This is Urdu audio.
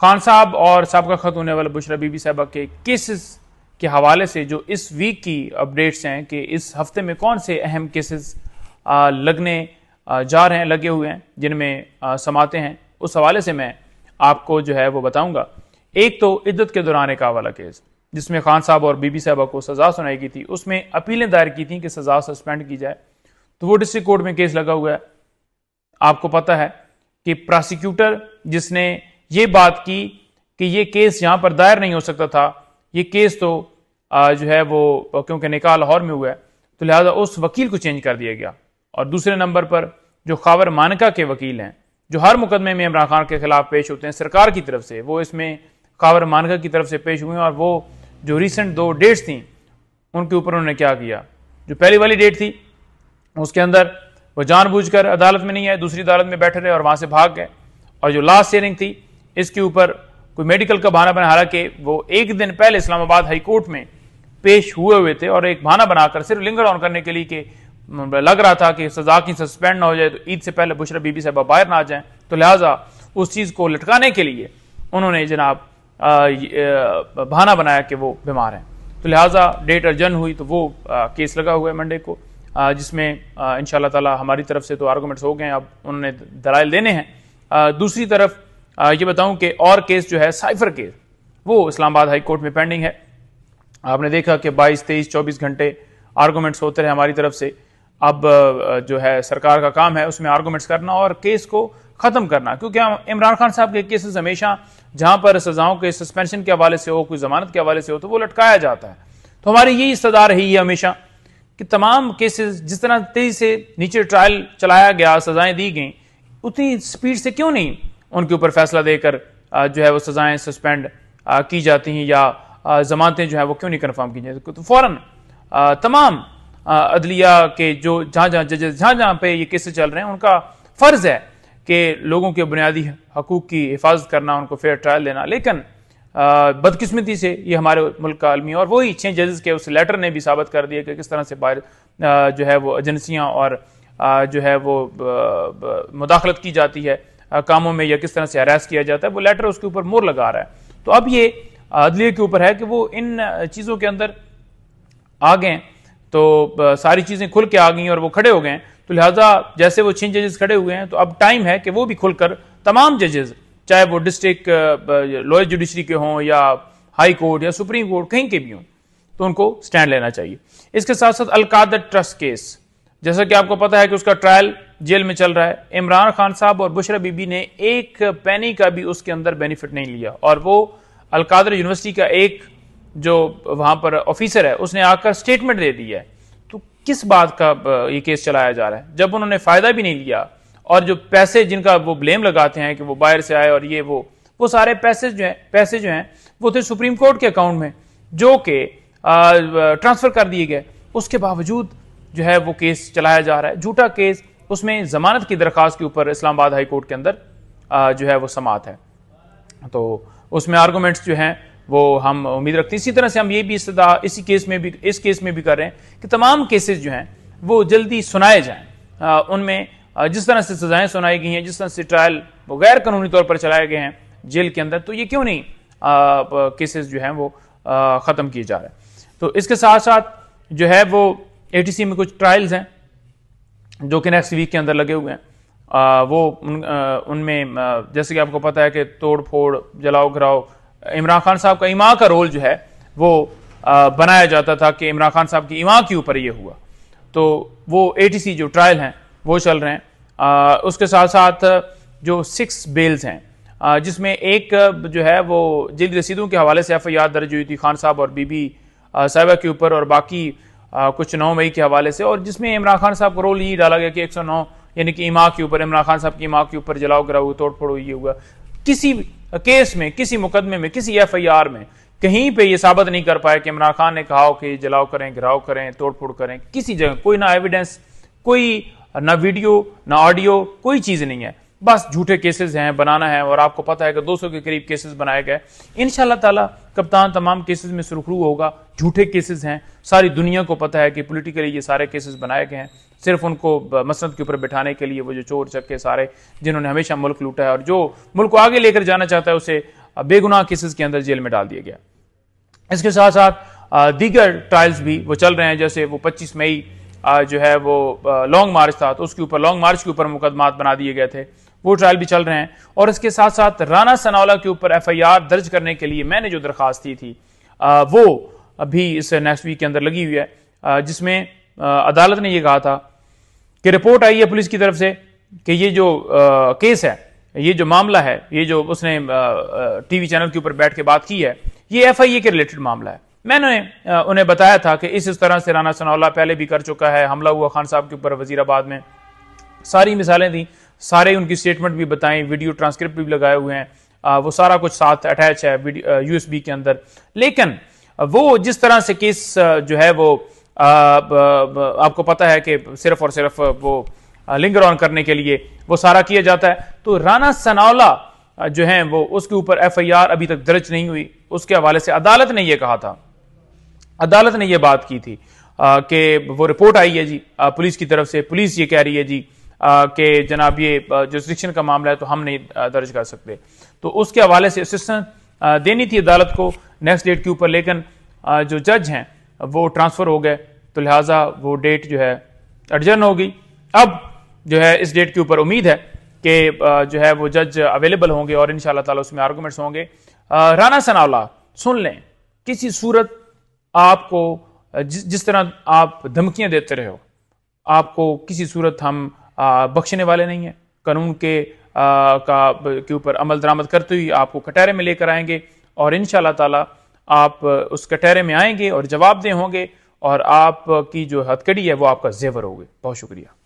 خان صاحب اور سابقہ خط ہونے والے بشرا بی بی صاحبہ کے کیسز کے حوالے سے جو اس ویک کی اپڈیٹس ہیں کہ اس ہفتے میں کون سے اہم کیسز لگنے جا رہے ہیں لگے ہوئے ہیں جن میں سماتے ہیں اس حوالے سے میں آپ کو جو ہے وہ بتاؤں گا ایک تو عدت کے دوران ایک حوالہ کیس جس میں خان صاحب اور بی بی صاحبہ کو سزا سنائی گئی تھی اس میں اپیلیں دائر کی تھیں کہ سزا سسپینڈ کی جائے تو وہ ڈسٹرک کورٹ میں کیس لگا ہوا ہے آپ کو پتا ہے کہ پراسیکیوٹر جس نے یہ بات کی کہ یہ کیس یہاں پر دائر نہیں ہو سکتا تھا یہ کیس تو جو ہے وہ کیونکہ نکاح لاہور میں ہوا ہے تو لہٰذا اس وکیل کو چینج کر دیا گیا اور دوسرے نمبر پر جو خاور مانکا کے وکیل ہیں جو ہر مقدمے میں عمران خان کے خلاف پیش ہوتے ہیں سرکار کی طرف سے وہ اس میں خاور مانکا کی طرف سے پیش ہوئے ہیں اور وہ جو ریسنٹ دو ڈیٹس تھیں ان کے اوپر انہوں نے کیا کیا جو پہلی والی ڈیٹ تھی اس کے اندر وہ جان بوجھ کر عدالت میں نہیں آئے دوسری عدالت میں بیٹھے رہے اور وہاں سے بھاگ گئے اور جو لاسٹ سیئرنگ تھی اس کے اوپر کوئی میڈیکل کا بہانہ بنا حالانکہ وہ ایک دن پہلے اسلام آباد ہائی کورٹ میں پیش ہوئے ہوئے تھے اور ایک بہانہ بنا کر صرف لنگر آن کرنے کے لیے کہ لگ رہا تھا کہ سزا کی سسپینڈ نہ ہو جائے تو عید سے پہلے بشرا بی بی صاحبہ باہر نہ آ جائیں تو لہٰذا اس چیز کو لٹکانے کے لیے انہوں نے جناب بہانہ بنایا کہ وہ بیمار ہیں تو لہٰذا ڈیٹ ارجن ہوئی تو وہ کیس لگا ہوا ہے منڈے کو جس میں ان شاء اللہ تعالیٰ ہماری طرف سے تو آرگومنٹس ہو گئے ہیں اب انہوں نے دلائل دینے ہیں دوسری طرف یہ بتاؤں کہ اور کیس جو ہے سائفر کیس وہ اسلام آباد ہائی کورٹ میں پینڈنگ ہے آپ نے دیکھا کہ بائیس تیئیس چوبیس گھنٹے آرگومنٹس ہوتے رہے ہماری طرف سے اب جو ہے سرکار کا کام ہے اس میں آرگومنٹس کرنا اور کیس کو ختم کرنا کیونکہ عمران خان صاحب کے کیسز ہمیشہ جہاں پر سزاؤں کے سسپینشن کے حوالے سے ہو کوئی ضمانت کے حوالے سے ہو تو وہ لٹکایا جاتا ہے تو ہماری یہی سزا رہی ہے ہمیشہ کہ تمام کیسز جس طرح تیزی سے نیچے ٹرائل چلایا گیا سزائیں دی گئیں اتنی سپیڈ سے کیوں نہیں ان کے اوپر فیصلہ دے کر جو ہے وہ سزائیں سسپینڈ کی جاتی ہیں یا زمانتیں جو ہیں وہ کیوں نہیں کنفرم کی جاتی فوراً تمام عدلیہ کے جو جہاں جہاں ججز جہاں جہاں پہ یہ کیسز چل رہے ہیں ان کا فرض ہے کہ لوگوں کے بنیادی حقوق کی حفاظت کرنا ان کو فیئر ٹرائل دینا لیکن بدقسمتی سے یہ ہمارے ملک کا عالمی اور وہی چھ ججز کے اس لیٹر نے بھی ثابت کر دیا کہ کس طرح سے باہر جو ہے وہ ایجنسیاں اور جو ہے وہ مداخلت کی جاتی ہے کاموں میں یا کس طرح سے اریسٹ کیا جاتا ہے وہ لیٹر اس کے اوپر مور لگا رہا ہے تو اب یہ عدلیہ کے اوپر ہے کہ وہ ان چیزوں کے اندر آ گئے تو ساری چیزیں کھل کے آ گئیں اور وہ کھڑے ہو گئے ہیں تو لہٰذا جیسے وہ چھ ججز کھڑے ہوئے ہیں تو اب ٹائم ہے کہ وہ بھی کھل کر تمام ججز چاہے وہ ڈسٹرکٹ لوئر جوڈیشری کے ہوں یا ہائی کورٹ یا سپریم کورٹ کہیں کے بھی ہوں تو ان کو سٹینڈ لینا چاہیے اس کے ساتھ ساتھ القادت ٹرسٹ کیس جیسا کہ آپ کو پتا ہے کہ اس کا ٹرائل جیل میں چل رہا ہے عمران خان صاحب اور بشرا بی بی نے ایک پینی کا بھی اس کے اندر بینیفٹ نہیں لیا اور وہ القادر یونیورسٹی کا ایک جو وہاں پر آفیسر ہے اس نے آ کر اسٹیٹمنٹ دے دی ہے تو کس بات کا یہ کیس چلایا جا رہا ہے جب انہوں نے فائدہ بھی نہیں لیا اور جو پیسے جن کا وہ بلیم لگاتے ہیں کہ وہ باہر سے آئے اور یہ وہ وہ سارے پیسے جو ہیں پیسے جو ہیں وہ تھے سپریم کورٹ کے اکاؤنٹ میں جو کہ ٹرانسفر کر دیے گئے اس کے باوجود جو ہے وہ کیس چلایا جا رہا ہے جھوٹا کیس اس میں ضمانت کی درخواست کے اوپر اسلام آباد ہائی کورٹ کے اندر جو ہے وہ سماعت ہے تو اس میں آرگومنٹس جو ہیں وہ ہم امید رکھتے ہیں اسی طرح سے ہم یہ بھی استدا اسی کیس میں بھی اس کیس میں بھی کر رہے ہیں کہ تمام کیسز جو ہیں وہ جلدی سنائے جائیں ان میں جس طرح سے سزائیں سنائی گئی ہیں جس طرح سے ٹرائل وہ غیر قانونی طور پر چلائے گئے ہیں جیل کے اندر تو یہ کیوں نہیں کیسز جو ہیں وہ ختم کیے جا رہے ہیں تو اس کے ساتھ ساتھ جو ہے وہ اے ٹی سی میں کچھ ٹرائلز ہیں جو کہ نیکسٹ ویک کے اندر لگے ہوئے ہیں وہ ان میں جیسے کہ آپ کو پتا ہے کہ توڑ پھوڑ جلاؤ گراؤ عمران خان صاحب کا ایمان کا رول جو ہے وہ بنایا جاتا تھا کہ عمران خان صاحب کی ایمان کے اوپر یہ ہوا تو وہ اے ٹی سی جو ٹرائل ہیں وہ چل رہے ہیں اس کے ساتھ ساتھ جو سکس بیلز ہیں جس میں ایک جو ہے وہ جلد رسیدوں کے حوالے سے ایف آئی آر درج ہوئی تھی خان صاحب اور بی بی صاحبہ کے اوپر اور باقی کچھ نو مئی کے حوالے سے اور جس میں عمران خان صاحب کو رول یہی ڈالا گیا کہ ایک سو نو یعنی کہ اماں کے اوپر عمران خان صاحب کی ایماں کے اوپر جلاؤ گرا ہوئی توڑ پھوڑ ہوا کسی کیس میں کسی مقدمے میں کسی ایف آئی آر میں کہیں پہ یہ ثابت نہیں کر پایا کہ عمران خان نے کہا ہو کہ جلاؤ کریں گراؤ کریں توڑ پھوڑ کریں کسی جگہ کوئی نہ ایویڈنس کوئی نہ ویڈیو نہ آڈیو کوئی چیز نہیں ہے بس جھوٹے کیسز ہیں بنانا ہے اور آپ کو پتا ہے کہ دو سو کے قریب کیسز بنائے گئے ان شاء اللہ تعالیٰ کپتان تمام کیسز میں سرخرو ہوگا جھوٹے کیسز ہیں ساری دنیا کو پتا ہے کہ پولیٹیکلی یہ سارے کیسز بنائے گئے ہیں صرف ان کو مسند کے اوپر بٹھانے کے لیے وہ جو چور چکے سارے جنہوں نے ہمیشہ ملک لوٹا ہے اور جو ملک کو آگے لے کر جانا چاہتا ہے اسے بے گنا کیسز کے اندر جیل میں ڈال دیا گیا اس کے ساتھ ساتھ دیگر ٹرائلز بھی وہ چل رہے ہیں جیسے وہ پچیس مئی جو ہے وہ لانگ مارچ تھا تو اس کے اوپر لانگ مارچ کے اوپر مقدمات بنا دیے گئے تھے وہ ٹرائل بھی چل رہے ہیں اور اس کے ساتھ ساتھ رانا سناولہ کے اوپر ایف آئی آر درج کرنے کے لیے میں نے جو درخواست دی تھی وہ بھی اس نیکسٹ ویک کے اندر لگی ہوئی ہے جس میں عدالت نے یہ کہا تھا کہ رپورٹ آئی ہے پولیس کی طرف سے کہ یہ جو کیس ہے یہ جو معاملہ ہے یہ جو اس نے ٹی وی چینل کے اوپر بیٹھ کے بات کی ہے یہ ایف آئی اے کے ریلیٹڈ معاملہ ہے میں نے انہیں بتایا تھا کہ اس اس طرح سے رانا اللہ پہلے بھی کر چکا ہے حملہ ہوا خان صاحب کے اوپر وزیر آباد میں ساری مثالیں دیں سارے ان کی اسٹیٹمنٹ بھی بتائیں ویڈیو ٹرانسکرپٹ بھی لگائے ہوئے ہیں وہ سارا کچھ ساتھ اٹیچ ہے یو ایس بی کے اندر لیکن وہ جس طرح سے کیس جو ہے وہ آپ کو پتا ہے کہ صرف اور صرف وہ لنگر آن کرنے کے لیے وہ سارا کیا جاتا ہے تو رانا سنولا جو ہیں وہ اس کے اوپر ایف آئی آر ابھی تک درج نہیں ہوئی اس کے حوالے سے عدالت نے یہ کہا تھا عدالت نے یہ بات کی تھی کہ وہ رپورٹ آئی ہے جی پولیس کی طرف سے پولیس یہ کہہ رہی ہے جی کہ جناب یہ جو کا معاملہ ہے تو ہم نہیں درج کر سکتے تو اس کے حوالے سے دینی تھی عدالت کو نیکسٹ ڈیٹ کے اوپر لیکن جو جج ہیں وہ ٹرانسفر ہو گئے تو لہٰذا وہ ڈیٹ جو ہے اڈجن ہو گئی اب جو ہے اس ڈیٹ کے اوپر امید ہے کہ جو ہے وہ جج اویلیبل ہوں گے اور ان شاء اللہ تعالیٰ اس میں آرگومنٹس ہوں گے رانا اللہ سن لیں کسی صورت آپ کو جس جس طرح آپ دھمکیاں دیتے رہے ہو آپ کو کسی صورت ہم بخشنے والے نہیں ہیں قانون کے کے اوپر عمل درآمد کرتے ہوئے آپ کو کٹہرے میں لے کر آئیں گے اور ان شاء اللہ تعالیٰ آپ اس کٹہرے میں آئیں گے اور جواب دہ ہوں گے اور آپ کی جو ہتھ کڑی ہے وہ آپ کا زیور ہوگے بہت شکریہ